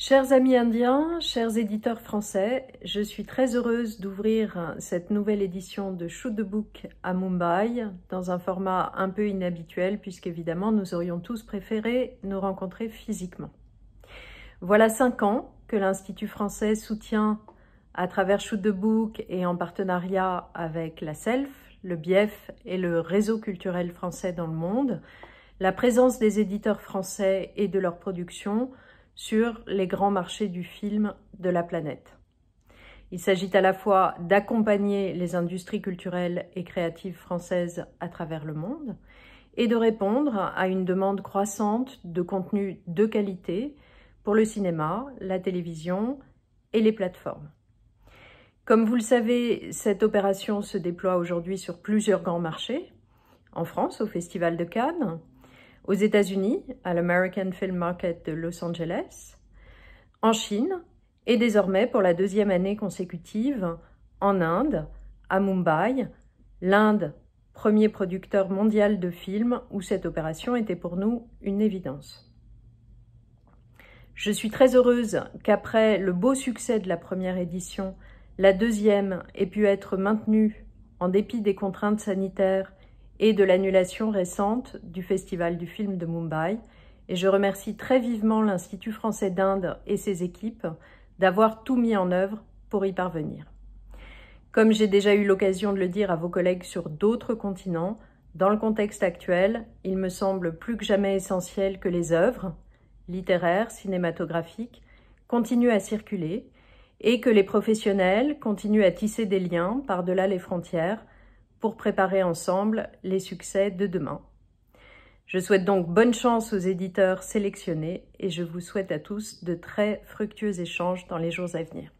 Chers amis indiens, chers éditeurs français, je suis très heureuse d'ouvrir cette nouvelle édition de Shoot the Book à Mumbai dans un format un peu inhabituel puisqu'évidemment nous aurions tous préféré nous rencontrer physiquement. Voilà cinq ans que l'Institut français soutient à travers Shoot the Book et en partenariat avec la SELF, le BIEF et le réseau culturel français dans le monde, la présence des éditeurs français et de leurs productions sur les grands marchés du film de la planète. Il s'agit à la fois d'accompagner les industries culturelles et créatives françaises à travers le monde et de répondre à une demande croissante de contenu de qualité pour le cinéma, la télévision et les plateformes. Comme vous le savez, cette opération se déploie aujourd'hui sur plusieurs grands marchés, en France au Festival de Cannes, aux États-Unis, à l'American Film Market de Los Angeles, en Chine et désormais pour la deuxième année consécutive en Inde, à Mumbai, l'Inde, premier producteur mondial de films où cette opération était pour nous une évidence. Je suis très heureuse qu'après le beau succès de la première édition, la deuxième ait pu être maintenue en dépit des contraintes sanitaires et de l'annulation récente du Festival du film de Mumbai. Et je remercie très vivement l'Institut français d'Inde et ses équipes d'avoir tout mis en œuvre pour y parvenir. Comme j'ai déjà eu l'occasion de le dire à vos collègues sur d'autres continents, dans le contexte actuel, il me semble plus que jamais essentiel que les œuvres, littéraires, cinématographiques, continuent à circuler et que les professionnels continuent à tisser des liens par-delà les frontières pour préparer ensemble les succès de demain. Je souhaite donc bonne chance aux éditeurs sélectionnés et je vous souhaite à tous de très fructueux échanges dans les jours à venir.